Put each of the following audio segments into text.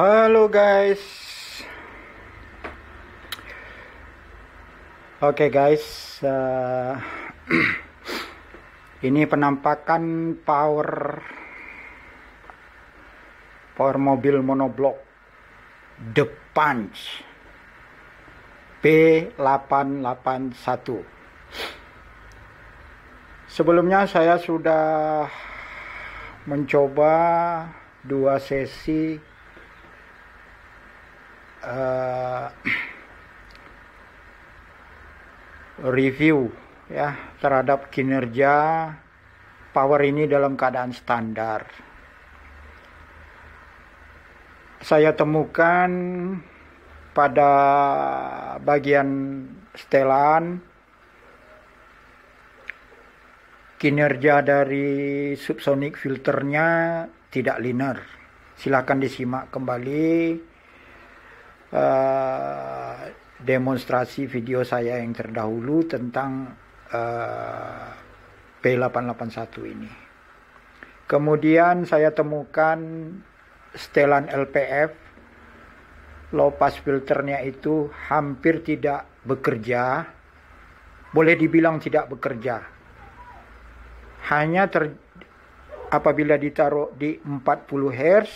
Halo guys. Oke okay guys, uh, ini penampakan power power mobil monoblok The Punch P881. Sebelumnya saya sudah mencoba dua sesi uh, review ya terhadap kinerja power ini dalam keadaan standar. Saya temukan pada bagian setelan kinerja dari subsonic filternya tidak linear. Silakan disimak kembali uh, demonstrasi video saya yang terdahulu tentang uh, eh, P881 ini. Kemudian saya temukan setelan LPF, low pass filternya itu hampir tidak bekerja, boleh dibilang tidak bekerja. Hanya ter, apabila ditaruh di 40 Hz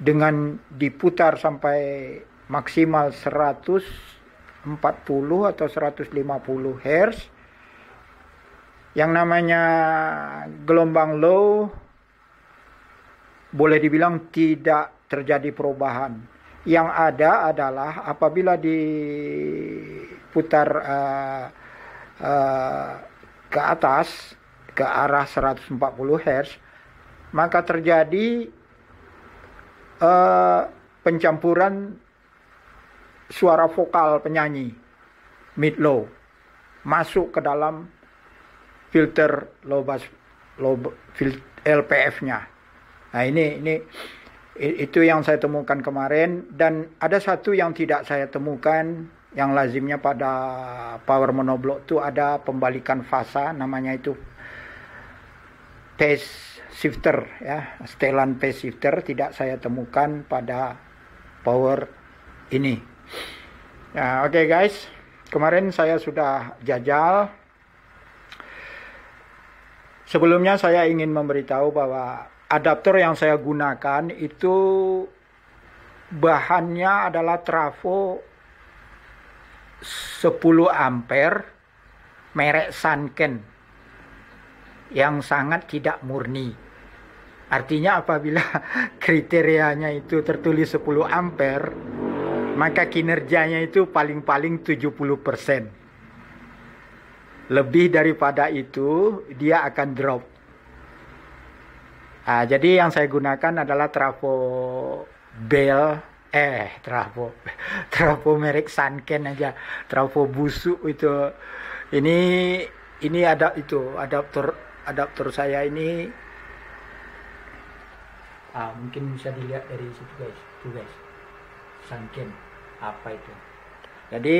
dengan diputar sampai maksimal 140 atau 150 Hz yang namanya gelombang low boleh dibilang tidak terjadi perubahan yang ada adalah apabila diputar uh, uh, ke atas ke arah 140 Hz maka terjadi Eh, pencampuran suara vokal penyanyi mid low masuk ke dalam filter low bass low LPF-nya. Nah, ini ini itu yang saya temukan kemarin dan ada satu yang tidak saya temukan yang lazimnya pada power monoblock itu ada pembalikan fasa namanya itu tes shifter ya, setelan P shifter tidak saya temukan pada power ini. Nah, oke okay guys, kemarin saya sudah jajal. Sebelumnya saya ingin memberitahu bahwa adaptor yang saya gunakan itu bahannya adalah trafo 10 ampere merek Sanken yang sangat tidak murni. Artinya apabila kriterianya itu tertulis 10 ampere, maka kinerjanya itu paling-paling 70%. persen Lebih daripada itu, dia akan drop. Nah, jadi yang saya gunakan adalah trafo bell eh trafo trafo merek Sanken aja trafo busuk itu ini ini ada itu adaptor adaptor saya ini ah, mungkin bisa dilihat dari situ guys tuh guys sangkin apa itu jadi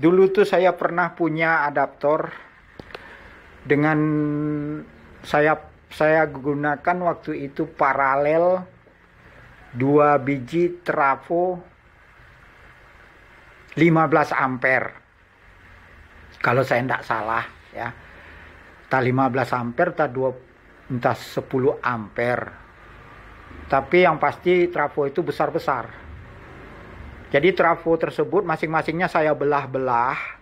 dulu tuh saya pernah punya adaptor dengan saya saya gunakan waktu itu paralel dua biji trafo 15 ampere kalau saya tidak salah ya tak 15 ampere tak 2 entah 10 ampere tapi yang pasti trafo itu besar-besar. Jadi trafo tersebut masing-masingnya saya belah-belah.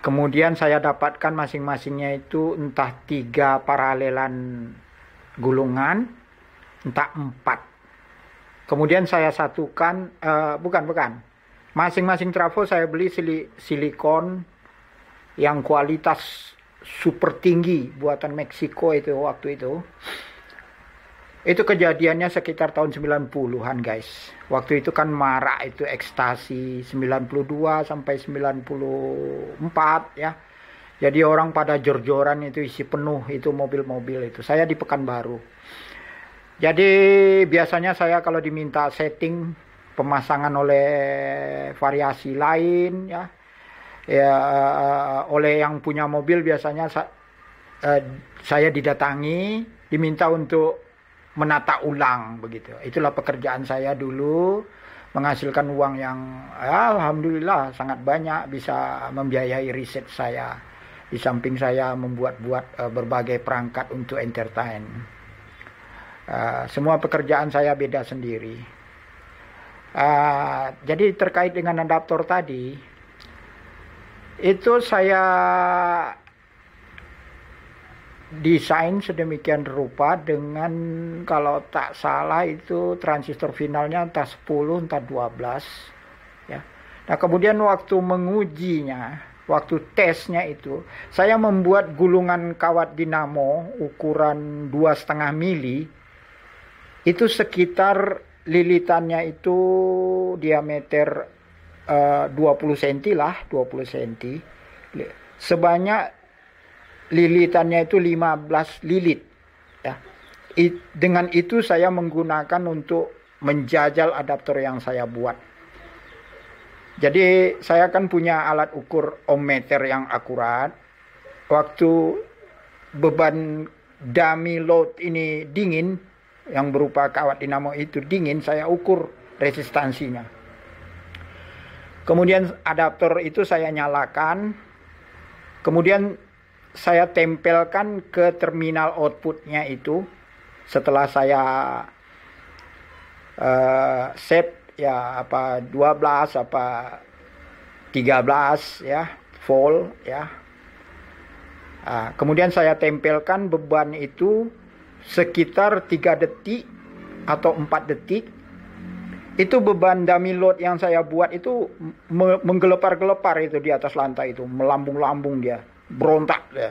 Kemudian saya dapatkan masing-masingnya itu entah tiga paralelan gulungan, entah empat. Kemudian saya satukan, uh, bukan bukan, masing-masing trafo saya beli sili silikon yang kualitas super tinggi buatan Meksiko itu waktu itu. Itu kejadiannya sekitar tahun 90-an guys. Waktu itu kan marak itu ekstasi 92 sampai 94 ya. Jadi orang pada jor-joran itu isi penuh itu mobil-mobil itu. Saya di Pekanbaru. Jadi biasanya saya kalau diminta setting pemasangan oleh variasi lain ya. Ya eh, oleh yang punya mobil biasanya saya, eh, saya didatangi diminta untuk menata ulang begitu. Itulah pekerjaan saya dulu menghasilkan uang yang ya, alhamdulillah sangat banyak bisa membiayai riset saya. Di samping saya membuat-buat uh, berbagai perangkat untuk entertain. Uh, semua pekerjaan saya beda sendiri. Uh, jadi terkait dengan adaptor tadi, itu saya desain sedemikian rupa dengan kalau tak salah itu transistor finalnya entah 10 entah 12 ya. Nah, kemudian waktu mengujinya, waktu tesnya itu saya membuat gulungan kawat dinamo ukuran 2,5 mili itu sekitar lilitannya itu diameter uh, 20 cm lah 20 cm sebanyak lilitannya itu 15 lilit ya. It, dengan itu saya menggunakan untuk menjajal adaptor yang saya buat. Jadi saya kan punya alat ukur ohmmeter yang akurat. Waktu beban dummy load ini dingin, yang berupa kawat dinamo itu dingin, saya ukur resistansinya. Kemudian adaptor itu saya nyalakan. Kemudian saya tempelkan ke terminal outputnya itu setelah saya uh, set ya apa 12 apa 13 ya full ya uh, kemudian saya tempelkan beban itu sekitar 3 detik atau 4 detik itu beban dummy load yang saya buat itu menggelepar-gelepar itu di atas lantai itu melambung-lambung dia berontak ya.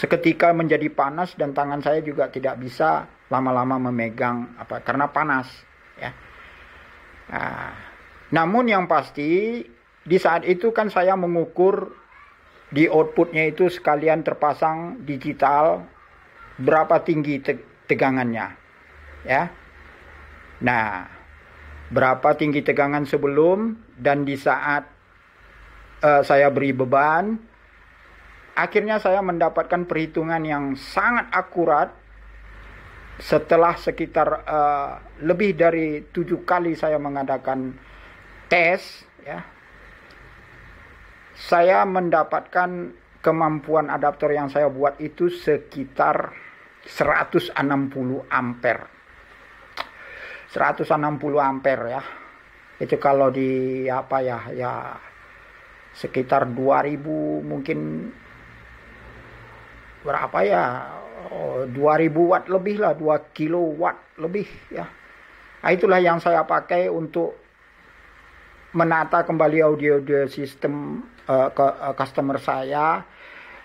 Seketika menjadi panas dan tangan saya juga tidak bisa lama-lama memegang apa karena panas ya. Nah, namun yang pasti di saat itu kan saya mengukur di outputnya itu sekalian terpasang digital berapa tinggi te tegangannya ya. Nah, berapa tinggi tegangan sebelum dan di saat uh, saya beri beban akhirnya saya mendapatkan perhitungan yang sangat akurat setelah sekitar uh, lebih dari tujuh kali saya mengadakan tes ya saya mendapatkan kemampuan adaptor yang saya buat itu sekitar 160 ampere 160 ampere ya itu kalau di apa ya ya sekitar 2000 mungkin berapa ya 2000 watt lebih lah 2 kilowatt lebih ya nah, itulah yang saya pakai untuk menata kembali audio audio sistem uh, ke, uh, customer saya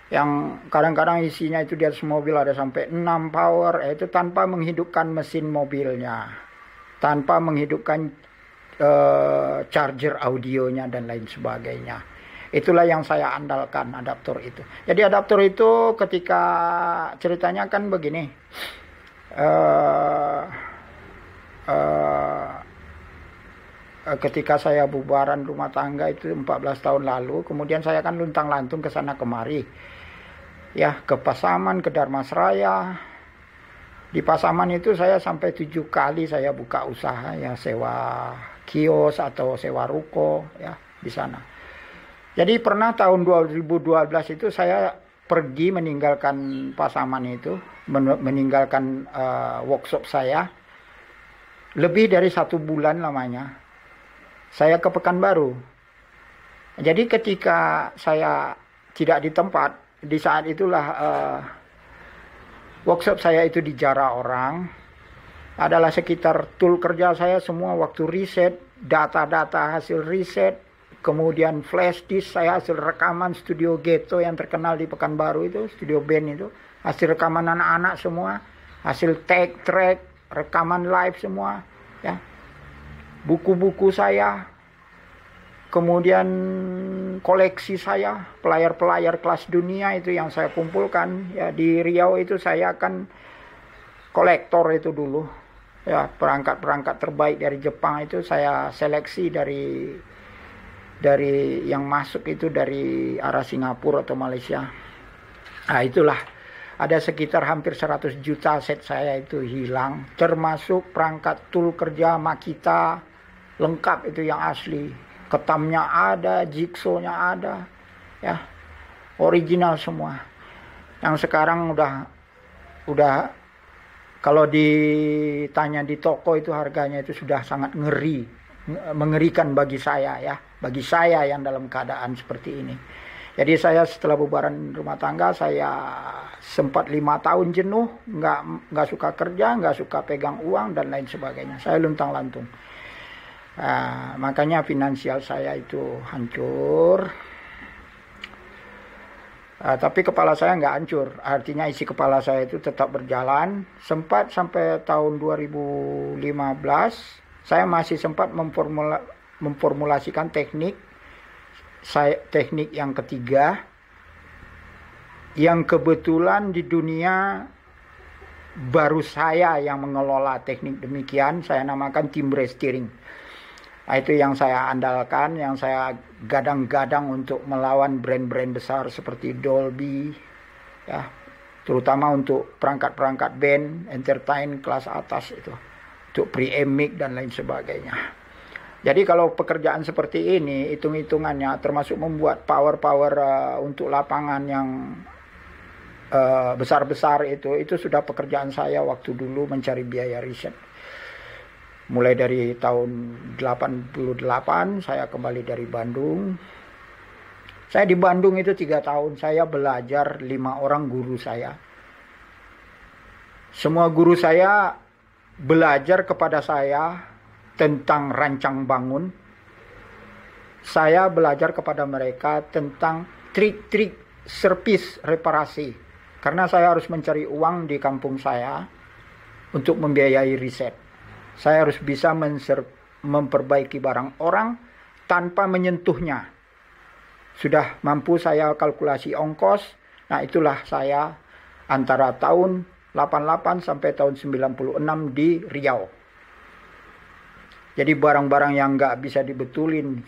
yang kadang-kadang isinya itu di atas mobil ada sampai 6 power eh, itu tanpa menghidupkan mesin mobilnya tanpa menghidupkan uh, charger audionya dan lain sebagainya Itulah yang saya andalkan adaptor itu. Jadi adaptor itu ketika ceritanya kan begini. Uh, uh, ketika saya bubaran rumah tangga itu 14 tahun lalu, kemudian saya kan luntang lantung ke sana kemari. Ya, ke Pasaman, ke Darmasraya. Di Pasaman itu saya sampai tujuh kali saya buka usaha ya sewa kios atau sewa ruko ya di sana jadi pernah tahun 2012 itu saya pergi meninggalkan Pasaman itu, meninggalkan uh, workshop saya. Lebih dari satu bulan lamanya. Saya ke Pekanbaru. Jadi ketika saya tidak di tempat, di saat itulah uh, workshop saya itu dijarah orang adalah sekitar tool kerja saya semua waktu riset data-data hasil riset kemudian flash disk saya hasil rekaman studio ghetto yang terkenal di Pekanbaru itu studio band itu hasil rekaman anak-anak semua hasil take track rekaman live semua ya buku-buku saya kemudian koleksi saya pelayar-pelayar kelas dunia itu yang saya kumpulkan ya di Riau itu saya akan kolektor itu dulu ya perangkat-perangkat terbaik dari Jepang itu saya seleksi dari dari yang masuk itu dari arah Singapura atau Malaysia. Nah, itulah ada sekitar hampir 100 juta set saya itu hilang, termasuk perangkat tool kerja Makita lengkap itu yang asli. Ketamnya ada, jigsawnya ada, ya. Original semua. Yang sekarang udah udah kalau ditanya di toko itu harganya itu sudah sangat ngeri, mengerikan bagi saya ya bagi saya yang dalam keadaan seperti ini. Jadi saya setelah bubaran rumah tangga saya sempat lima tahun jenuh, nggak nggak suka kerja, nggak suka pegang uang dan lain sebagainya. Saya luntang lantung. Uh, makanya finansial saya itu hancur. Uh, tapi kepala saya nggak hancur, artinya isi kepala saya itu tetap berjalan. Sempat sampai tahun 2015, saya masih sempat memformula memformulasikan teknik saya teknik yang ketiga yang kebetulan di dunia baru saya yang mengelola teknik demikian saya namakan timbre steering nah, itu yang saya andalkan yang saya gadang-gadang untuk melawan brand-brand besar seperti Dolby ya terutama untuk perangkat-perangkat band entertain kelas atas itu untuk pre-emic dan lain sebagainya jadi kalau pekerjaan seperti ini, hitung-hitungannya termasuk membuat power-power uh, untuk lapangan yang eh, besar-besar uh, itu, itu sudah pekerjaan saya waktu dulu mencari biaya riset. Mulai dari tahun 88, saya kembali dari Bandung. Saya di Bandung itu tiga tahun, saya belajar lima orang guru saya. Semua guru saya belajar kepada saya tentang rancang bangun, saya belajar kepada mereka tentang trik-trik servis reparasi. Karena saya harus mencari uang di kampung saya untuk membiayai riset. Saya harus bisa memperbaiki barang orang tanpa menyentuhnya. Sudah mampu saya kalkulasi ongkos. Nah, itulah saya antara tahun 88 sampai tahun 96 di Riau. Jadi barang-barang yang nggak bisa dibetulin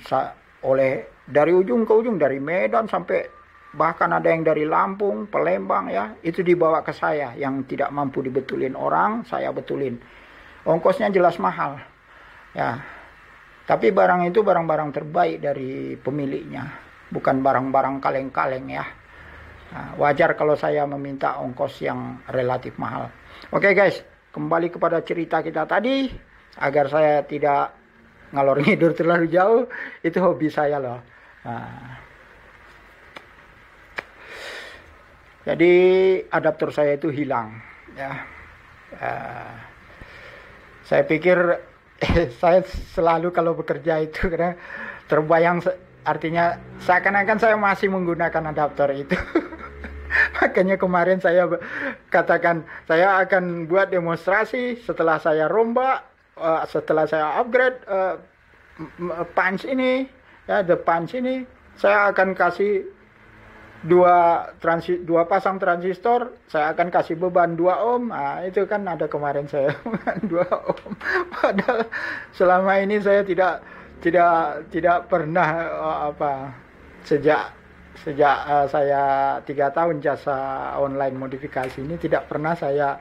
oleh dari ujung ke ujung dari Medan sampai bahkan ada yang dari Lampung, Palembang ya, itu dibawa ke saya yang tidak mampu dibetulin orang, saya betulin. Ongkosnya jelas mahal. Ya. Tapi barang itu barang-barang terbaik dari pemiliknya, bukan barang-barang kaleng-kaleng ya. Nah, wajar kalau saya meminta ongkos yang relatif mahal. Oke okay, guys, kembali kepada cerita kita tadi agar saya tidak ngalor ngidur terlalu jauh itu hobi saya loh nah. jadi adaptor saya itu hilang ya uh, saya pikir saya selalu kalau bekerja itu karena terbayang artinya seakan-akan saya masih menggunakan adaptor itu makanya kemarin saya katakan saya akan buat demonstrasi setelah saya rombak uh, setelah saya upgrade uh, punch ini ya the punch ini saya akan kasih dua transi dua pasang transistor saya akan kasih beban 2 ohm nah, itu kan ada kemarin saya dua ohm padahal selama ini saya tidak tidak tidak pernah uh, apa sejak sejak uh, saya tiga tahun jasa online modifikasi ini tidak pernah saya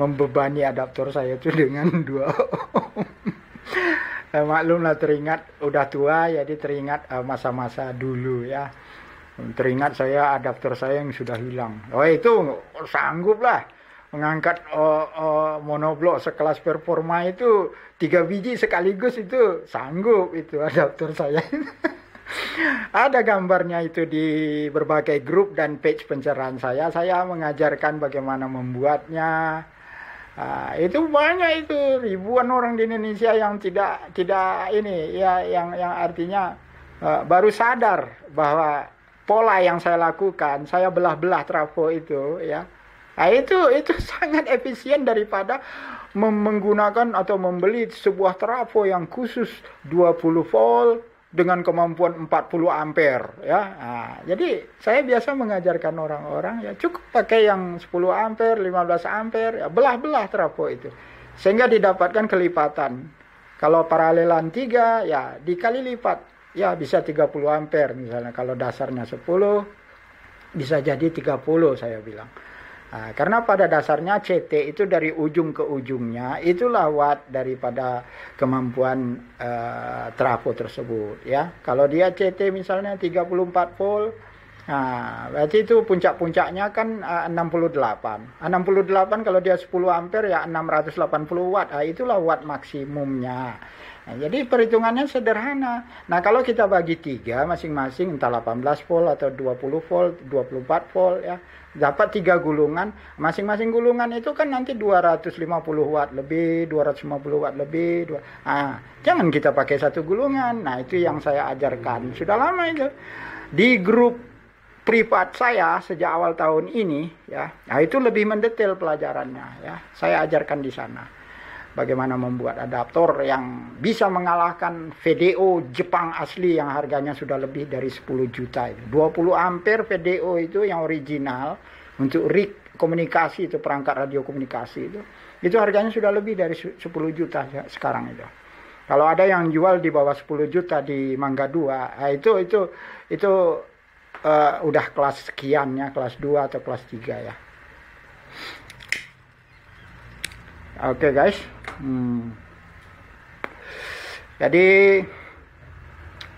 membebani adaptor saya itu dengan dua ohm. Eh, maklumlah teringat udah tua jadi teringat eh, masa-masa uh, dulu ya teringat saya adaptor saya yang sudah hilang oh itu sanggup lah mengangkat uh, uh, monoblok sekelas performa itu tiga biji sekaligus itu sanggup itu adaptor saya Ada gambarnya itu di berbagai grup dan page pencerahan saya. Saya mengajarkan bagaimana membuatnya. Uh, itu banyak itu ribuan orang di Indonesia yang tidak tidak ini ya yang yang artinya uh, baru sadar bahwa pola yang saya lakukan, saya belah-belah trafo itu ya. Nah, itu itu sangat efisien daripada menggunakan atau membeli sebuah trafo yang khusus 20 volt dengan kemampuan 40 ampere ya. Nah, jadi saya biasa mengajarkan orang-orang ya cukup pakai yang 10 ampere, 15 ampere ya belah-belah trafo itu. Sehingga didapatkan kelipatan. Kalau paralelan tiga ya dikali lipat ya bisa 30 ampere misalnya kalau dasarnya 10 bisa jadi 30 saya bilang. Nah, karena pada dasarnya CT itu dari ujung ke ujungnya itulah watt daripada kemampuan uh, trafo tersebut ya. Kalau dia CT misalnya 34 volt Nah, berarti itu puncak-puncaknya kan uh, 68. 68 kalau dia 10 ampere ya 680 watt. Nah, itulah watt maksimumnya. Nah, jadi perhitungannya sederhana. Nah kalau kita bagi tiga masing-masing entah 18 volt atau 20 volt, 24 volt ya dapat tiga gulungan. Masing-masing gulungan itu kan nanti 250 watt lebih, 250 watt lebih. Dua... Nah, jangan kita pakai satu gulungan. Nah itu yang saya ajarkan sudah lama itu di grup privat saya sejak awal tahun ini ya. Nah itu lebih mendetail pelajarannya ya. Saya ajarkan di sana bagaimana membuat adaptor yang bisa mengalahkan VDO Jepang asli yang harganya sudah lebih dari 10 juta 20 ampere VDO itu yang original untuk rig komunikasi itu perangkat radio komunikasi itu itu harganya sudah lebih dari 10 juta ya, sekarang itu. Kalau ada yang jual di bawah 10 juta di Mangga 2, nah itu itu itu uh, udah kelas sekian ya, kelas 2 atau kelas 3 ya. Oke okay, guys. Hmm. Jadi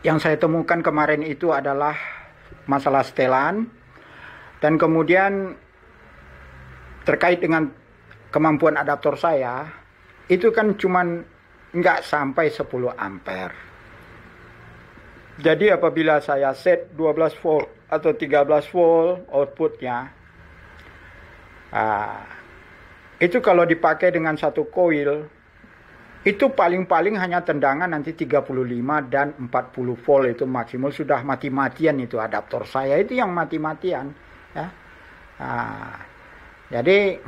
yang saya temukan kemarin itu adalah masalah setelan dan kemudian terkait dengan kemampuan adaptor saya itu kan cuman nggak sampai 10 ampere. Jadi apabila saya set 12 volt atau 13 volt outputnya, uh, itu kalau dipakai dengan satu koil, itu paling-paling hanya tendangan nanti 35 dan 40 volt itu maksimal sudah mati-matian itu adaptor saya itu yang mati-matian ya nah, jadi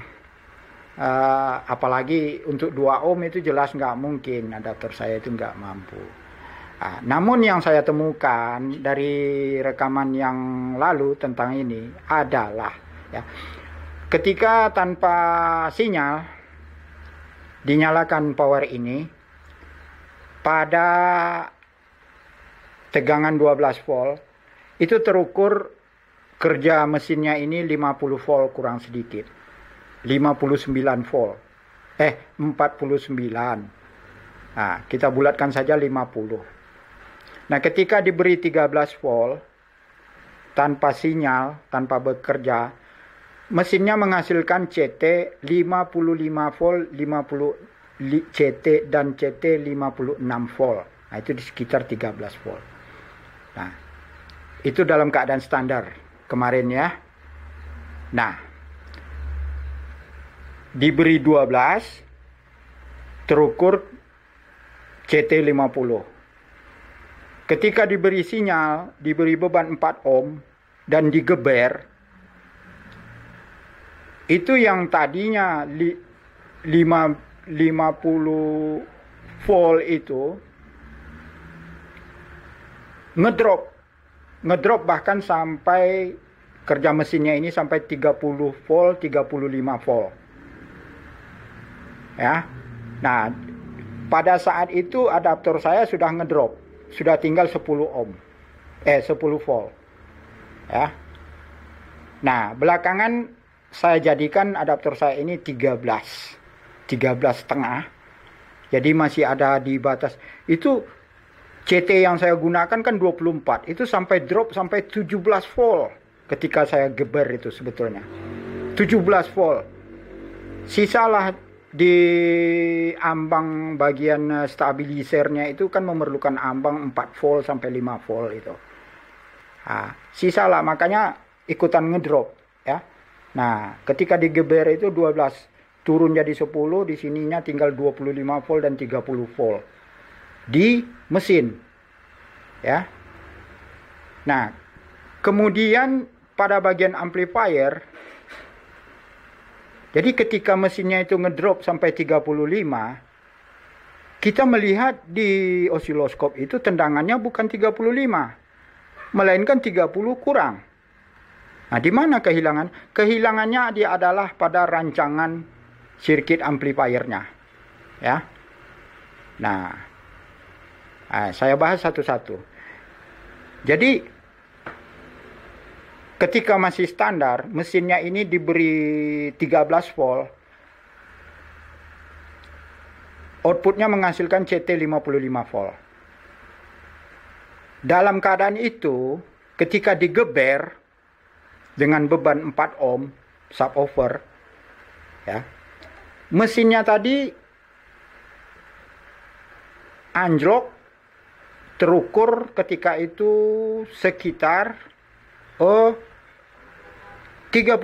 uh, apalagi untuk 2 ohm itu jelas nggak mungkin adaptor saya itu nggak mampu nah, namun yang saya temukan dari rekaman yang lalu tentang ini adalah ya Ketika tanpa sinyal dinyalakan power ini pada tegangan 12 volt itu terukur kerja mesinnya ini 50 volt kurang sedikit. 59 volt. Eh 49. Nah, kita bulatkan saja 50. Nah, ketika diberi 13 volt tanpa sinyal, tanpa bekerja, Mesinnya menghasilkan CT 55 volt, 50 CT dan CT 56 volt. Nah, itu di sekitar 13 volt. Nah, itu dalam keadaan standar kemarin ya. Nah, diberi 12 terukur CT 50. Ketika diberi sinyal, diberi beban 4 ohm dan digeber, itu yang tadinya li, lima, 50 volt itu ngedrop. Ngedrop bahkan sampai kerja mesinnya ini sampai 30 volt, 35 volt. Ya. Nah, pada saat itu adaptor saya sudah ngedrop, sudah tinggal 10 ohm. Eh, 10 volt. Ya. Nah, belakangan saya jadikan adaptor saya ini 13 13 setengah jadi masih ada di batas itu CT yang saya gunakan kan 24 itu sampai drop sampai 17 volt ketika saya geber itu sebetulnya 17 volt sisalah di ambang bagian eh, stabilisernya itu kan memerlukan ambang 4 volt sampai 5 volt itu nah, sisalah makanya ikutan ngedrop ya Nah, ketika digeber itu 12 turun jadi 10, di sininya tinggal 25 volt dan 30 volt di mesin. Ya. Nah, kemudian pada bagian amplifier jadi ketika mesinnya itu ngedrop sampai 35 kita melihat di osiloskop itu tendangannya bukan 35 melainkan 30 kurang Nah, di mana kehilangan? Kehilangannya dia adalah pada rancangan circuit amplifiernya. Ya. Nah, nah saya bahas satu-satu. Jadi ketika masih standar, mesinnya ini diberi 13 volt. Outputnya menghasilkan CT 55 volt. Dalam keadaan itu, ketika digeber, dengan beban 4 ohm subwoofer ya. Mesinnya tadi anjlok terukur ketika itu sekitar oh 35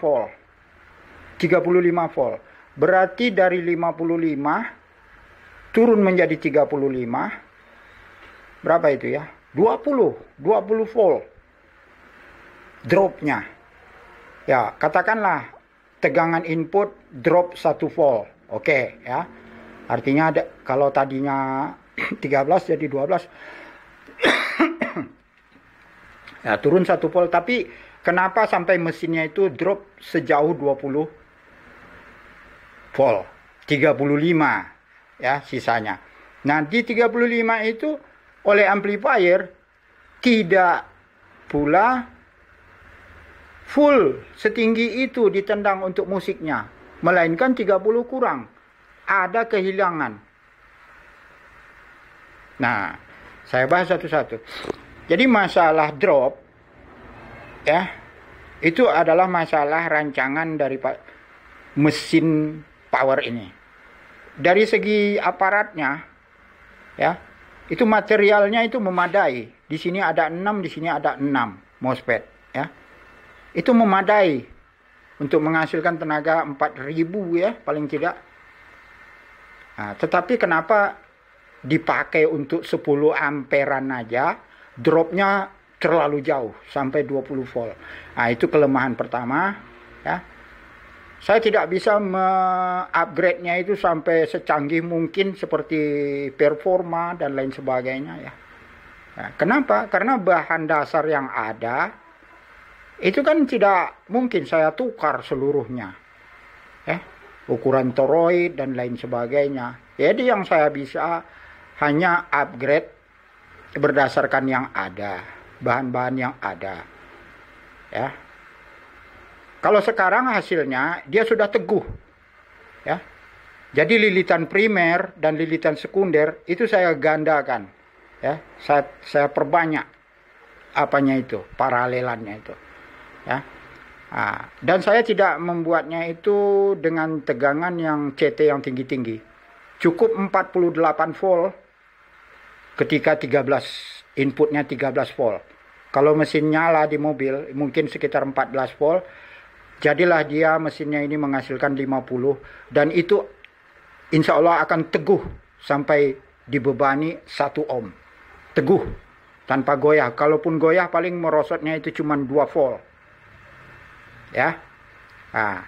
volt. 35 volt. Berarti dari 55 turun menjadi 35. Berapa itu ya? 20, 20 volt dropnya. Ya, katakanlah tegangan input drop 1 volt. Oke, okay, ya. Artinya ada, kalau tadinya 13 jadi 12. ya, turun 1 volt, tapi kenapa sampai mesinnya itu drop sejauh 20 volt? 35 ya sisanya. Nah, di 35 itu oleh amplifier tidak pula full setinggi itu ditendang untuk musiknya. Melainkan 30 kurang. Ada kehilangan. Nah, saya bahas satu-satu. Jadi masalah drop ya itu adalah masalah rancangan dari mesin power ini. Dari segi aparatnya ya, itu materialnya itu memadai. Di sini ada 6, di sini ada 6 MOSFET itu memadai untuk menghasilkan tenaga 4000 ya paling tidak. Nah, tetapi kenapa dipakai untuk 10 amperan aja dropnya terlalu jauh sampai 20 volt. Nah, itu kelemahan pertama ya. Saya tidak bisa mengupgrade nya itu sampai secanggih mungkin seperti performa dan lain sebagainya ya. Nah, kenapa? Karena bahan dasar yang ada itu kan tidak mungkin saya tukar seluruhnya. eh ukuran toroid dan lain sebagainya. Jadi yang saya bisa hanya upgrade berdasarkan yang ada, bahan-bahan yang ada. Ya. Kalau sekarang hasilnya dia sudah teguh. Ya. Jadi lilitan primer dan lilitan sekunder itu saya gandakan. Ya, saya saya perbanyak apanya itu, paralelannya itu ya nah, dan saya tidak membuatnya itu dengan tegangan yang CT yang tinggi-tinggi cukup 48 volt ketika 13 inputnya 13 volt kalau mesin nyala di mobil mungkin sekitar 14 volt jadilah dia mesinnya ini menghasilkan 50 dan itu insya Allah akan teguh sampai dibebani 1 ohm teguh tanpa goyah kalaupun goyah paling merosotnya itu cuma 2 volt ya nah,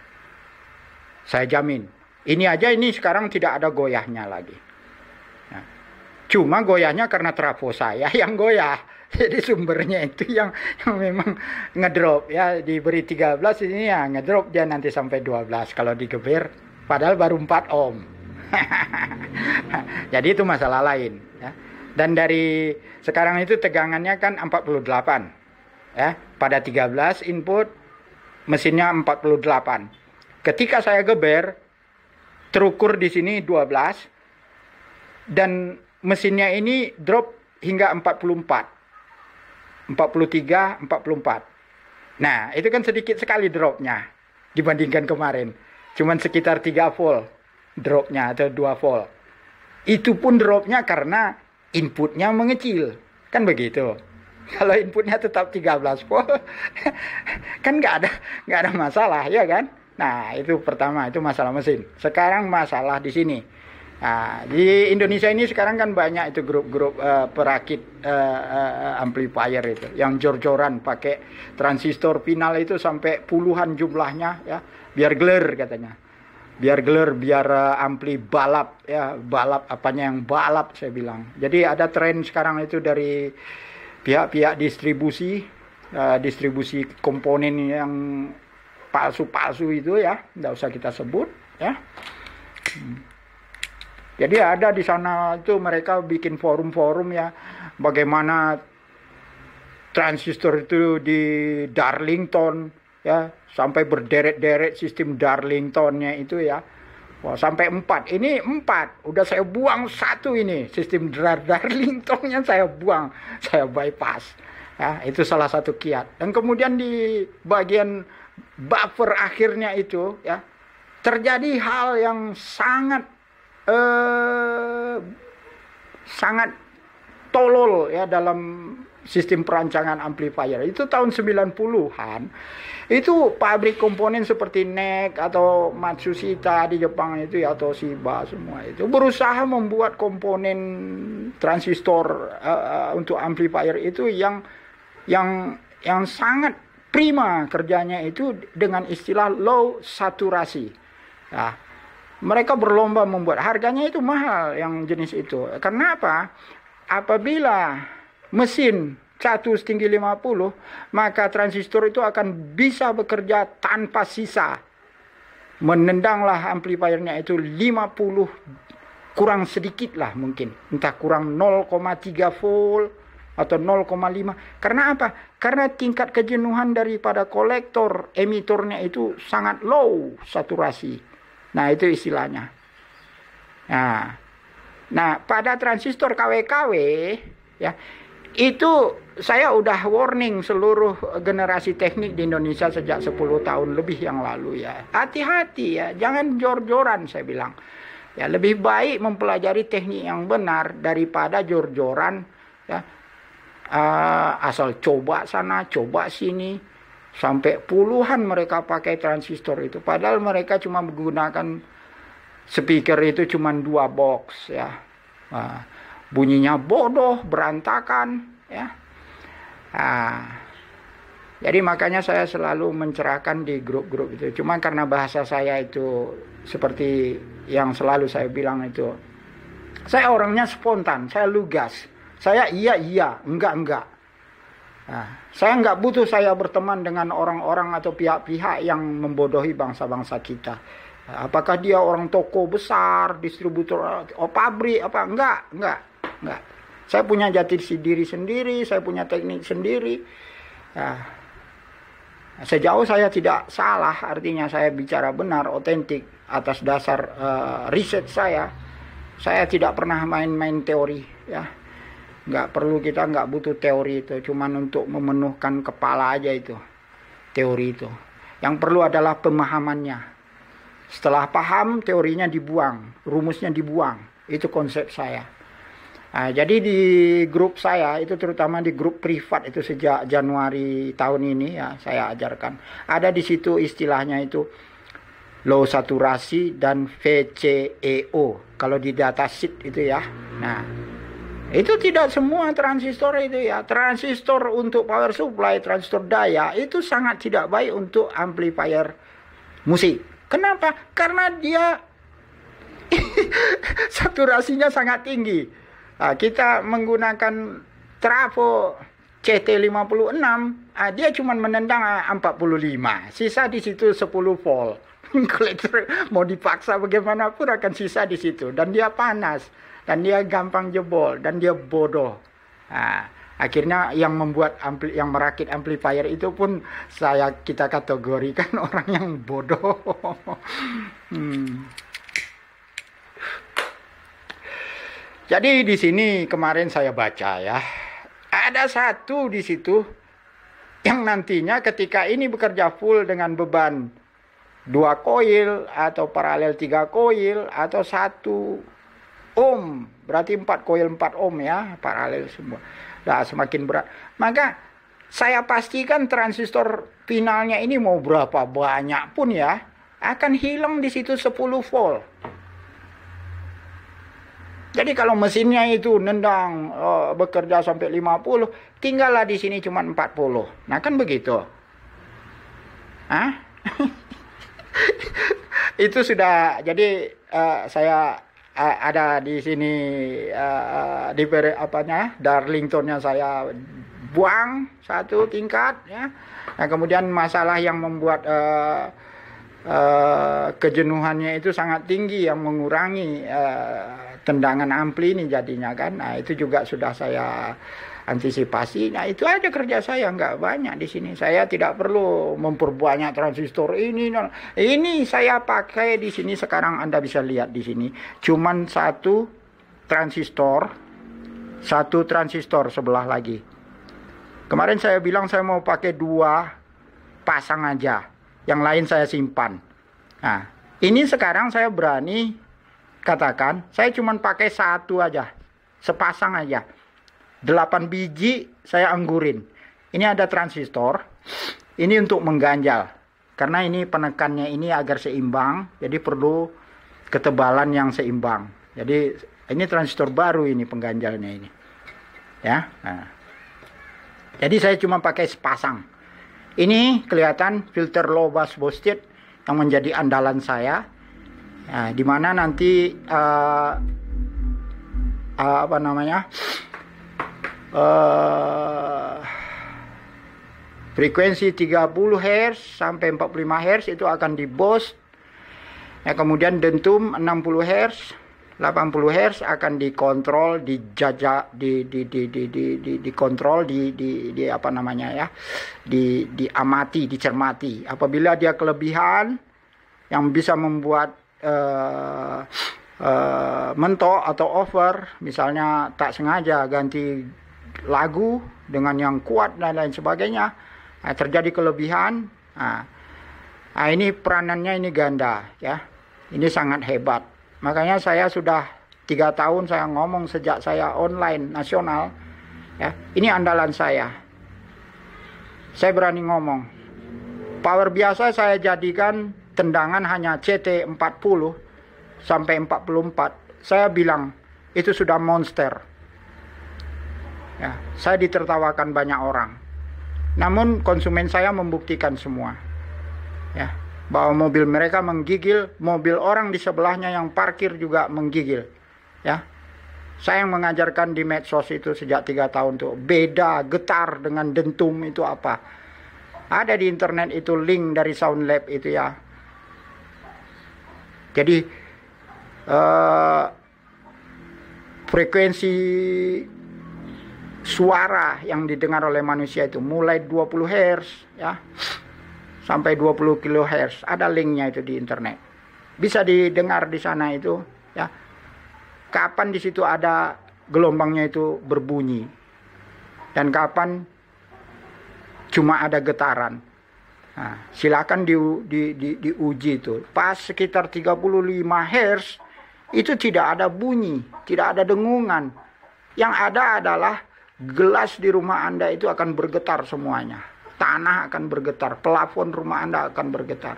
saya jamin ini aja ini sekarang tidak ada goyahnya lagi nah, cuma goyahnya karena trafo saya yang goyah jadi sumbernya itu yang, yang memang ngedrop ya diberi 13 ini ya ngedrop dia nanti sampai 12 kalau digeber padahal baru 4 ohm jadi itu masalah lain ya. dan dari sekarang itu tegangannya kan 48 ya pada 13 input mesinnya 48 ketika saya geber terukur di sini 12 dan mesinnya ini drop hingga 44 43 44 nah itu kan sedikit sekali dropnya dibandingkan kemarin cuman sekitar 3 volt dropnya atau 2 volt itu pun dropnya karena inputnya mengecil kan begitu kalau inputnya tetap 13 volt kan nggak ada nggak ada masalah ya kan nah itu pertama itu masalah mesin sekarang masalah di sini nah, di Indonesia ini sekarang kan banyak itu grup-grup uh, perakit uh, uh, amplifier itu yang jor-joran pakai transistor final itu sampai puluhan jumlahnya ya biar gler katanya biar gelar biar uh, ampli balap ya balap apanya yang balap saya bilang jadi ada tren sekarang itu dari pihak-pihak distribusi uh, distribusi komponen yang palsu-palsu itu ya nggak usah kita sebut ya hmm. jadi ada di sana itu mereka bikin forum-forum ya bagaimana transistor itu di Darlington ya sampai berderet-deret sistem Darlingtonnya itu ya Wah, sampai empat. Ini empat. Udah saya buang satu ini. Sistem lintongnya saya buang. Saya bypass. Ya, itu salah satu kiat. Dan kemudian di bagian buffer akhirnya itu ya terjadi hal yang sangat eh, sangat tolol ya dalam sistem perancangan amplifier itu tahun 90-an itu pabrik komponen seperti NEC atau Matsushita di Jepang itu ya atau Shiba semua itu berusaha membuat komponen transistor uh, untuk amplifier itu yang yang yang sangat prima kerjanya itu dengan istilah low saturasi ya mereka berlomba membuat harganya itu mahal yang jenis itu. Kenapa? Apabila mesin satu setinggi 50, maka transistor itu akan bisa bekerja tanpa sisa. Menendanglah amplifiernya itu 50 kurang sedikit lah mungkin. Entah kurang 0,3 volt atau 0,5. Karena apa? Karena tingkat kejenuhan daripada kolektor emitornya itu sangat low saturasi. Nah, itu istilahnya. Nah, nah pada transistor KW-KW ya itu saya udah warning seluruh generasi teknik di Indonesia sejak 10 tahun lebih yang lalu ya. Hati-hati ya, jangan jor-joran saya bilang. Ya, lebih baik mempelajari teknik yang benar daripada jor-joran ya. Uh, asal coba sana, coba sini sampai puluhan mereka pakai transistor itu padahal mereka cuma menggunakan speaker itu cuma dua box ya. Nah, bunyinya bodoh, berantakan, ya. Nah, jadi makanya saya selalu mencerahkan di grup-grup itu. Cuma karena bahasa saya itu seperti yang selalu saya bilang itu. Saya orangnya spontan, saya lugas. Saya iya iya, enggak enggak. Nah, saya enggak butuh saya berteman dengan orang-orang atau pihak-pihak yang membodohi bangsa-bangsa kita. Apakah dia orang toko besar, distributor, oh, pabrik apa enggak, enggak. Nah, saya punya jati diri sendiri, saya punya teknik sendiri. Nah, sejauh saya tidak salah, artinya saya bicara benar, otentik atas dasar uh, riset saya. Saya tidak pernah main-main teori, ya. Nggak perlu kita nggak butuh teori itu, cuman untuk memenuhkan kepala aja itu teori itu. Yang perlu adalah pemahamannya. Setelah paham, teorinya dibuang, rumusnya dibuang. Itu konsep saya. Nah, jadi di grup saya itu terutama di grup privat itu sejak Januari tahun ini ya saya ajarkan. Ada di situ istilahnya itu low saturasi dan VCEO kalau di datasheet itu ya. Nah, itu tidak semua transistor itu ya. Transistor untuk power supply, transistor daya itu sangat tidak baik untuk amplifier musik. Kenapa? Karena dia saturasinya sangat tinggi Nah, kita menggunakan trafo CT56, nah, dia cuma menendang 45. Ah, sisa di situ 10 volt. mau dipaksa bagaimanapun akan sisa di situ. Dan dia panas. Dan dia gampang jebol. Dan dia bodoh. Nah, akhirnya yang membuat ampli, yang merakit amplifier itu pun saya kita kategorikan orang yang bodoh. hmm. Jadi di sini kemarin saya baca ya, ada satu di situ yang nantinya ketika ini bekerja full dengan beban dua koil atau paralel tiga koil atau satu ohm berarti empat koil empat ohm ya paralel semua nah semakin berat maka saya pastikan transistor finalnya ini mau berapa banyak pun ya akan hilang di situ 10 volt jadi kalau mesinnya itu nendang uh, bekerja sampai 50, tinggallah di sini cuma 40. Nah kan begitu. Hah? itu sudah jadi uh, saya uh, ada di sini uh, di apanya Darlingtonnya saya buang satu tingkat ya. Nah kemudian masalah yang membuat uh, uh, kejenuhannya itu sangat tinggi yang mengurangi uh, tendangan ampli ini jadinya kan. Nah, itu juga sudah saya antisipasi. Nah, itu aja kerja saya nggak banyak di sini. Saya tidak perlu memperbanyak transistor ini. Ini saya pakai di sini sekarang Anda bisa lihat di sini. Cuman satu transistor satu transistor sebelah lagi. Kemarin saya bilang saya mau pakai dua pasang aja, yang lain saya simpan. Nah, ini sekarang saya berani katakan saya cuma pakai satu aja sepasang aja delapan biji saya anggurin ini ada transistor ini untuk mengganjal karena ini penekannya ini agar seimbang jadi perlu ketebalan yang seimbang jadi ini transistor baru ini pengganjalnya ini ya nah. jadi saya cuma pakai sepasang ini kelihatan filter low bass boosted yang menjadi andalan saya Nah, di mana nanti uh, uh, apa namanya? Uh, frekuensi 30 Hz sampai 45 Hz itu akan di boost. Ya, kemudian dentum 60 Hz, 80 Hz akan dikontrol, dijajak, di di di di di, di dikontrol, di, di di apa namanya ya? di diamati, dicermati. Apabila dia kelebihan yang bisa membuat uh, mentok atau over misalnya tak sengaja ganti lagu dengan yang kuat dan lain sebagainya uh, terjadi kelebihan Uh, nah ini peranannya ini ganda ya ini sangat hebat makanya saya sudah tiga tahun saya ngomong sejak saya online nasional ya ini andalan saya saya berani ngomong power biasa saya jadikan tendangan hanya CT 40 sampai 44, saya bilang itu sudah monster. Ya, saya ditertawakan banyak orang. Namun konsumen saya membuktikan semua. Ya, bahwa mobil mereka menggigil, mobil orang di sebelahnya yang parkir juga menggigil. Ya, saya yang mengajarkan di medsos itu sejak tiga tahun tuh beda getar dengan dentum itu apa. Ada di internet itu link dari Sound Lab itu ya. Jadi uh, frekuensi suara yang didengar oleh manusia itu mulai 20 Hz ya sampai 20 kHz. Ada linknya itu di internet. Bisa didengar di sana itu ya. Kapan di situ ada gelombangnya itu berbunyi dan kapan cuma ada getaran. Nah, silakan di, di, di, diuji itu. Pas sekitar 35 Hz itu tidak ada bunyi, tidak ada dengungan. Yang ada adalah gelas di rumah Anda itu akan bergetar semuanya. Tanah akan bergetar, plafon rumah Anda akan bergetar.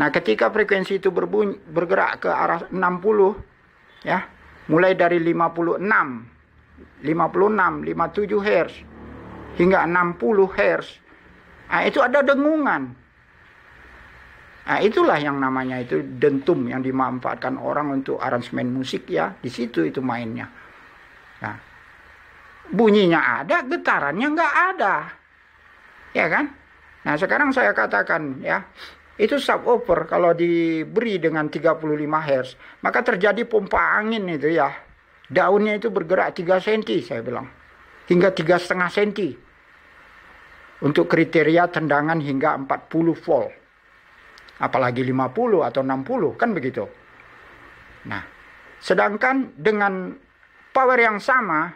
Nah, ketika frekuensi itu berbunyi, bergerak ke arah 60 ya, mulai dari 56 56, 57 Hz hingga 60 Hz Nah, itu ada dengungan. Nah, itulah yang namanya itu dentum yang dimanfaatkan orang untuk aransemen musik ya. Di situ itu mainnya. Nah, bunyinya ada, getarannya nggak ada. Ya kan? Nah, sekarang saya katakan ya, itu subwoofer kalau diberi dengan 35 Hz, maka terjadi pompa angin itu ya. Daunnya itu bergerak 3 cm saya bilang. Hingga 3,5 cm untuk kriteria tendangan hingga 40 volt. Apalagi 50 atau 60, kan begitu. Nah, sedangkan dengan power yang sama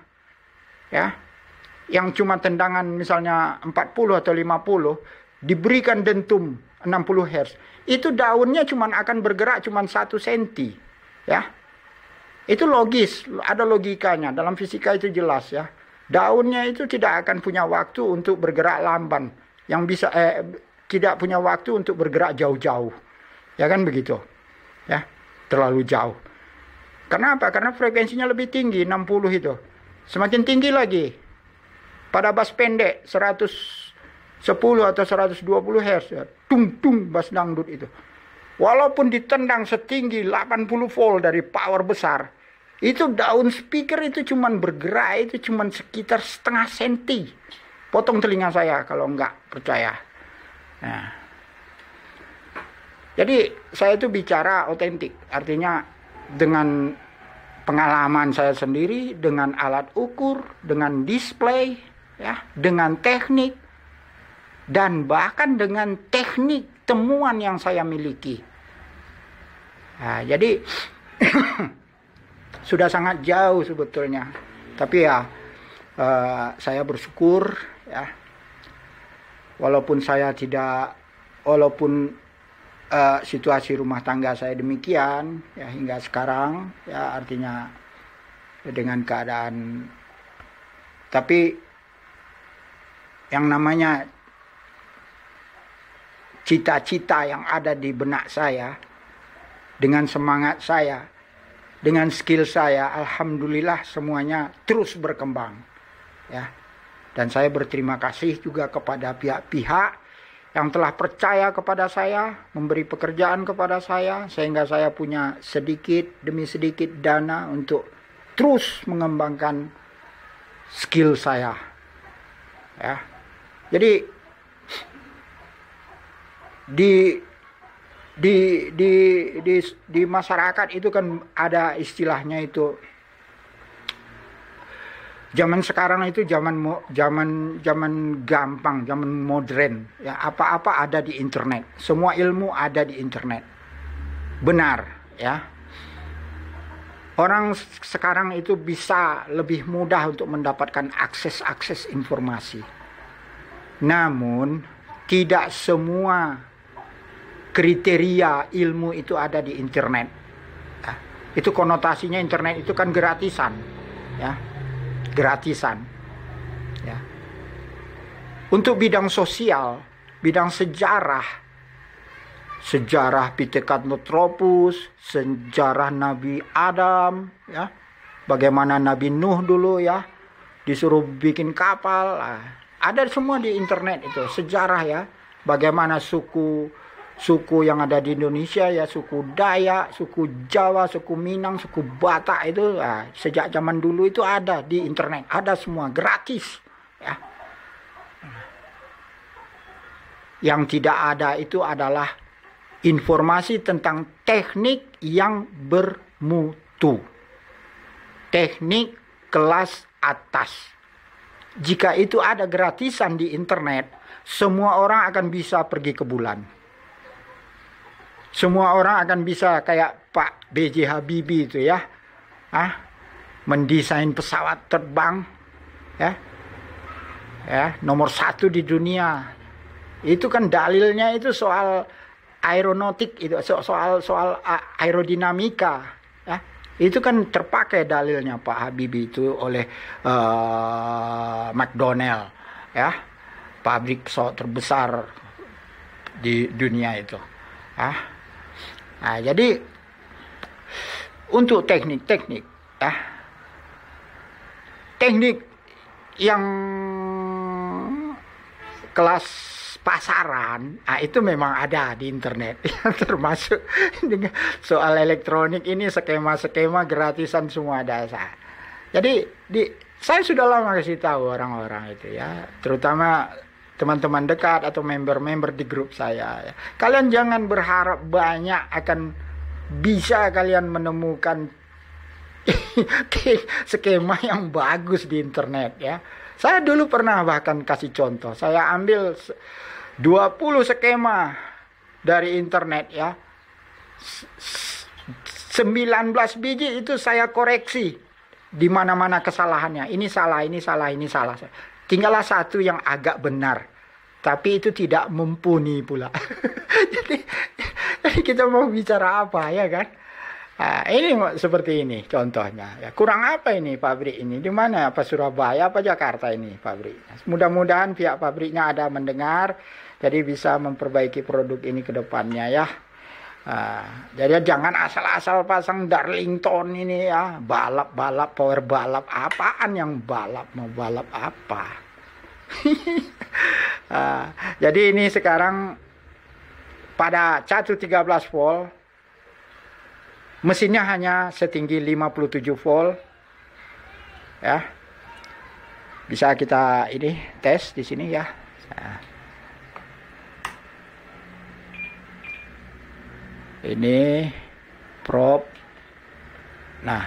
ya, yang cuma tendangan misalnya 40 atau 50 diberikan dentum 60 Hz, itu daunnya cuma akan bergerak cuma 1 cm, ya. Itu logis, ada logikanya. Dalam fisika itu jelas ya. Daunnya itu tidak akan punya waktu untuk bergerak lamban, yang bisa eh, tidak punya waktu untuk bergerak jauh-jauh. Ya kan begitu. Ya, terlalu jauh. Kenapa? Karena frekuensinya lebih tinggi 60 itu. Semakin tinggi lagi. Pada bass pendek 110 atau 120 Hz, ya. tung tung bass dangdut itu. Walaupun ditendang setinggi 80 volt dari power besar, itu daun speaker itu cuman bergerak itu cuman sekitar setengah senti. Potong telinga saya kalau nggak percaya. Nah. Jadi saya itu bicara otentik, artinya dengan pengalaman saya sendiri, dengan alat ukur, dengan display, ya, dengan teknik, dan bahkan dengan teknik temuan yang saya miliki. Nah, jadi sudah sangat jauh sebetulnya tapi ya uh, saya bersyukur ya walaupun saya tidak walaupun uh, situasi rumah tangga saya demikian ya hingga sekarang ya artinya dengan keadaan tapi yang namanya cita-cita yang ada di benak saya dengan semangat saya dengan skill saya alhamdulillah semuanya terus berkembang ya dan saya berterima kasih juga kepada pihak-pihak yang telah percaya kepada saya, memberi pekerjaan kepada saya, sehingga saya punya sedikit demi sedikit dana untuk terus mengembangkan skill saya. Ya. Jadi di di di di di masyarakat itu kan ada istilahnya itu zaman sekarang itu zaman zaman zaman gampang zaman modern ya apa-apa ada di internet semua ilmu ada di internet benar ya orang sekarang itu bisa lebih mudah untuk mendapatkan akses-akses informasi namun tidak semua kriteria ilmu itu ada di internet. Ya. Itu konotasinya internet itu kan gratisan, ya, gratisan. Ya. Untuk bidang sosial, bidang sejarah, sejarah Pitekat Nutropus, sejarah Nabi Adam, ya, bagaimana Nabi Nuh dulu ya, disuruh bikin kapal, ada semua di internet itu sejarah ya, bagaimana suku suku yang ada di Indonesia ya suku Dayak, suku Jawa, suku Minang, suku Batak itu ya, sejak zaman dulu itu ada di internet, ada semua gratis ya. Yang tidak ada itu adalah informasi tentang teknik yang bermutu. Teknik kelas atas. Jika itu ada gratisan di internet, semua orang akan bisa pergi ke bulan semua orang akan bisa kayak Pak B.J. Habibie itu ya. Ah, mendesain pesawat terbang ya. Ya, nomor satu di dunia. Itu kan dalilnya itu soal aeronautik itu soal soal aerodinamika ya. Itu kan terpakai dalilnya Pak Habibie itu oleh uh, McDonnell ya. Pabrik pesawat terbesar di dunia itu. Ah, Nah, jadi untuk teknik-teknik ya. Teknik yang kelas pasaran nah itu memang ada di internet termasuk soal elektronik ini skema-skema gratisan semua dasar jadi di saya sudah lama kasih tahu orang-orang itu ya terutama teman-teman dekat atau member-member di grup saya. Ya. Kalian jangan berharap banyak akan bisa kalian menemukan skema yang bagus di internet ya. Saya dulu pernah bahkan kasih contoh. Saya ambil 20 skema dari internet ya. 19 biji itu saya koreksi di mana-mana kesalahannya. Ini salah, ini salah, ini salah. Tinggallah satu yang agak benar tapi itu tidak mumpuni pula jadi, jadi kita mau bicara apa ya kan Nah, ini seperti ini contohnya. Ya, kurang apa ini pabrik ini? Di mana? Apa Surabaya? Apa Jakarta ini pabrik? Mudah-mudahan pihak pabriknya ada mendengar, jadi bisa memperbaiki produk ini ke depannya ya. Nah, jadi jangan asal-asal pasang Darlington ini ya, balap-balap, power balap, apaan yang balap, mau balap apa? uh, jadi ini sekarang pada catu 13 volt mesinnya hanya setinggi 57 volt ya bisa kita ini tes di sini ya ah. ini prop nah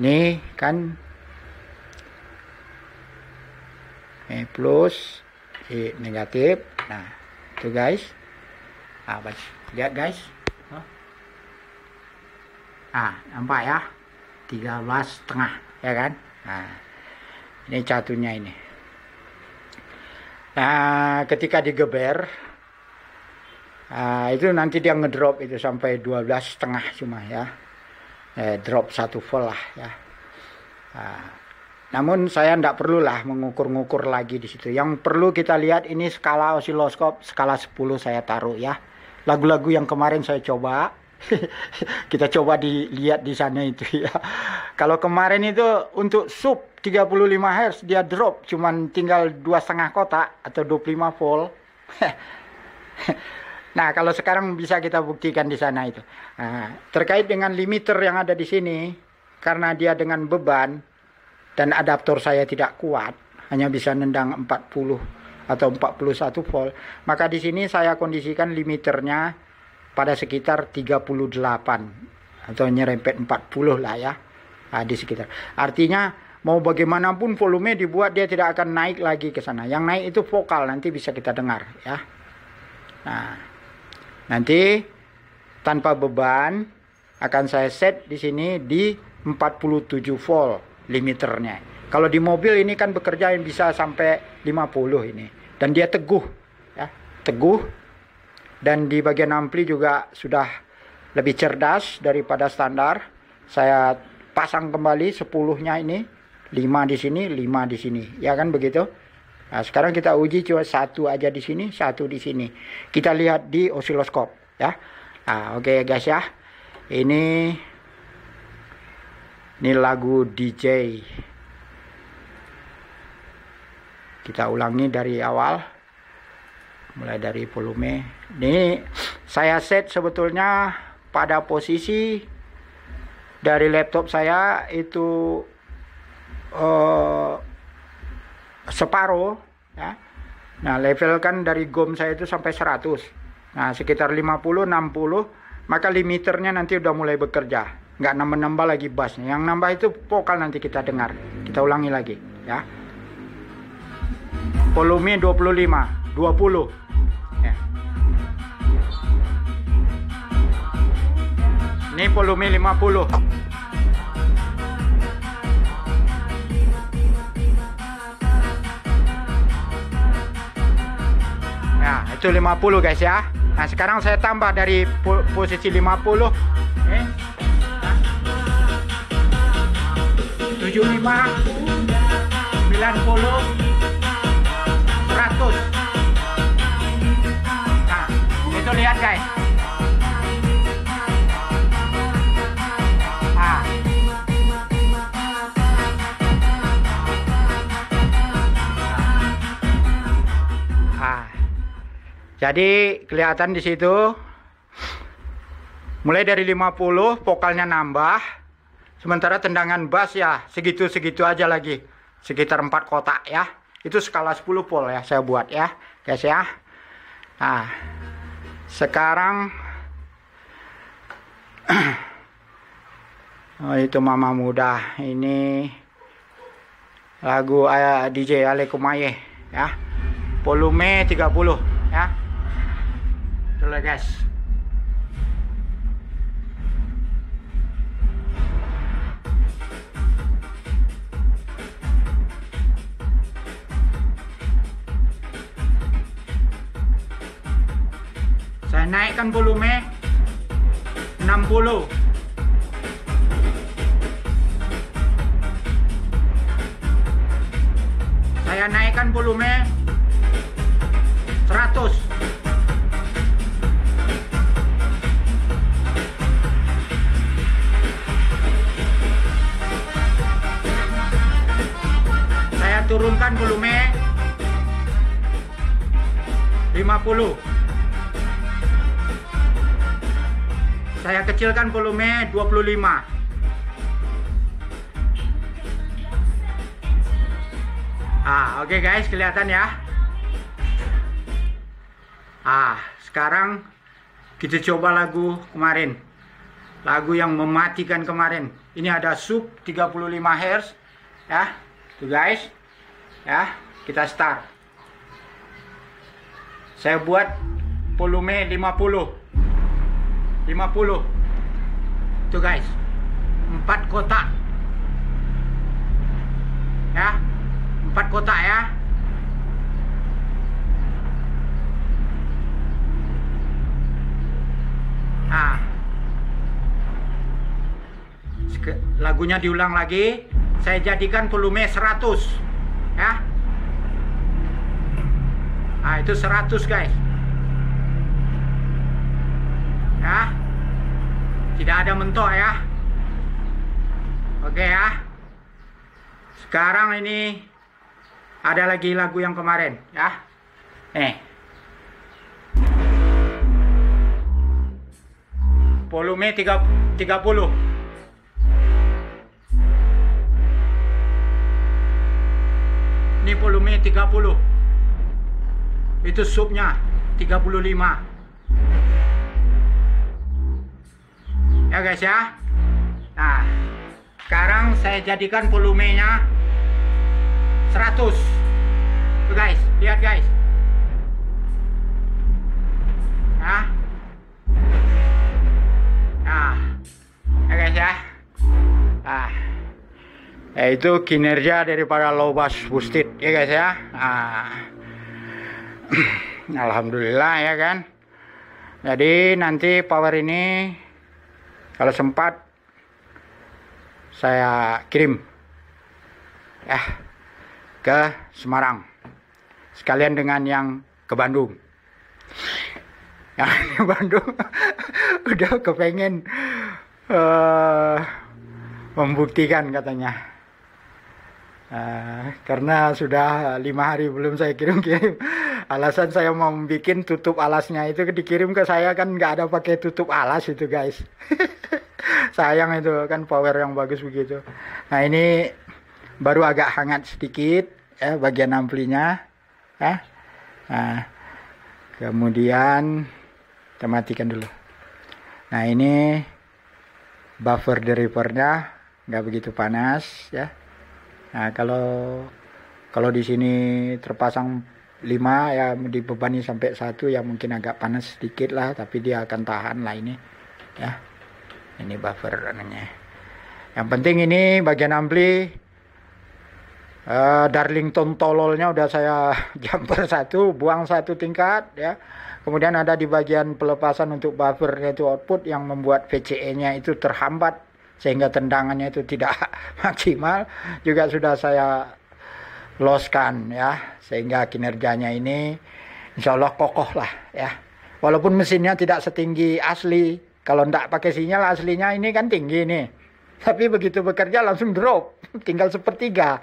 ini kan E plus E negatif nah itu guys ah lihat guys ah nampak ya 13 setengah ya kan nah ini catunya ini nah ketika digeber Uh, itu nanti dia ngedrop itu sampai 12 setengah cuma ya eh, drop satu volt lah ya uh, namun saya tidak perlulah mengukur-ngukur lagi di situ. Yang perlu kita lihat ini skala osiloskop skala 10 saya taruh ya. Lagu-lagu yang kemarin saya coba kita coba dilihat di sana itu ya. Kalau kemarin itu untuk sub 35 Hz dia drop cuman tinggal dua setengah kotak atau 25 volt. nah kalau sekarang bisa kita buktikan di sana itu. Nah, terkait dengan limiter yang ada di sini karena dia dengan beban dan adaptor saya tidak kuat, hanya bisa nendang 40 atau 41 volt, maka di sini saya kondisikan limiternya pada sekitar 38 atau nyerempet 40 lah ya. Nah, di sekitar. Artinya mau bagaimanapun volume dibuat dia tidak akan naik lagi ke sana. Yang naik itu vokal nanti bisa kita dengar ya. Nah, nanti tanpa beban akan saya set di sini di 47 volt limiternya. Kalau di mobil ini kan bekerja yang bisa sampai 50 ini. Dan dia teguh. ya Teguh. Dan di bagian ampli juga sudah lebih cerdas daripada standar. Saya pasang kembali 10-nya ini. 5 di sini, 5 di sini. Ya kan begitu? Nah, sekarang kita uji cuma satu aja di sini, satu di sini. Kita lihat di osiloskop ya. Nah, oke okay guys ya. Ini ini lagu DJ. Kita ulangi dari awal. Mulai dari volume. Ini saya set sebetulnya pada posisi dari laptop saya itu uh, separuh ya. Nah, level kan dari GOM saya itu sampai 100. Nah, sekitar 50 60 maka limiternya nanti udah mulai bekerja nggak nambah-nambah lagi bassnya yang nambah itu vokal nanti kita dengar kita ulangi lagi ya volume 25 20 ya. ini volume 50 Nah, ya, itu 50 guys ya. Nah, sekarang saya tambah dari posisi 50 75 90 100 nah itu lihat guys nah. Nah. Jadi kelihatan di situ mulai dari 50 vokalnya nambah Sementara tendangan bas ya segitu-segitu aja lagi. Sekitar 4 kotak ya. Itu skala 10 pol ya saya buat ya. Guys ya. Nah, sekarang oh, itu mama muda ini lagu uh, eh, DJ Ale Kumaye ya volume 30 ya itu guys saya naikkan volume 60 saya naikkan volume 100 saya turunkan volume 50 Saya kecilkan volume 25. Ah, oke okay guys, kelihatan ya. Ah, sekarang kita coba lagu kemarin. Lagu yang mematikan kemarin. Ini ada sub 35 Hz ya. Tuh guys. Ya, kita start. Saya buat volume 50. 50 itu guys empat kotak ya empat kotak ya nah lagunya diulang lagi saya jadikan volume 100 ya nah itu 100 guys ya tidak ada mentok ya oke ya sekarang ini ada lagi lagu yang kemarin ya eh volume tiga 30 ini volume 30 itu subnya 35 ya guys ya nah sekarang saya jadikan volumenya 100 tuh guys lihat guys nah nah ya guys ya nah ya, itu kinerja daripada lobas boosted ya guys ya nah Alhamdulillah ya kan jadi nanti power ini kalau sempat saya kirim ya ke Semarang sekalian dengan yang ke Bandung yang di Bandung udah kepengen uh, membuktikan katanya Uh, karena sudah lima hari belum saya kirim-kirim alasan saya mau bikin tutup alasnya itu dikirim ke saya kan nggak ada pakai tutup alas itu guys sayang itu kan power yang bagus begitu nah ini baru agak hangat sedikit ya eh, bagian amplinya ya eh. nah kemudian kita matikan dulu nah ini buffer derivernya nggak begitu panas ya Nah, kalau kalau di sini terpasang 5 ya dibebani sampai satu ya mungkin agak panas sedikit lah tapi dia akan tahan lah ini ya ini buffer namanya yang penting ini bagian ampli uh, Darlington tololnya udah saya jumper satu buang satu tingkat ya kemudian ada di bagian pelepasan untuk buffernya itu output yang membuat VCE nya itu terhambat sehingga tendangannya itu tidak maksimal juga sudah saya loskan ya sehingga kinerjanya ini insya Allah kokoh lah ya walaupun mesinnya tidak setinggi asli kalau tidak pakai sinyal aslinya ini kan tinggi nih tapi begitu bekerja langsung drop tinggal sepertiga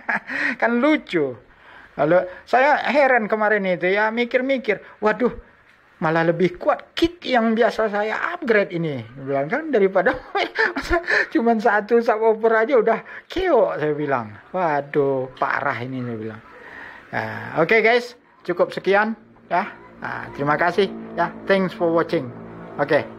kan lucu lalu saya heran kemarin itu ya mikir-mikir waduh malah lebih kuat kit yang biasa saya upgrade ini bilang kan daripada cuman satu subwoofer aja udah keo saya bilang waduh parah ini saya bilang nah, oke okay guys cukup sekian ya nah, terima kasih ya thanks for watching oke okay.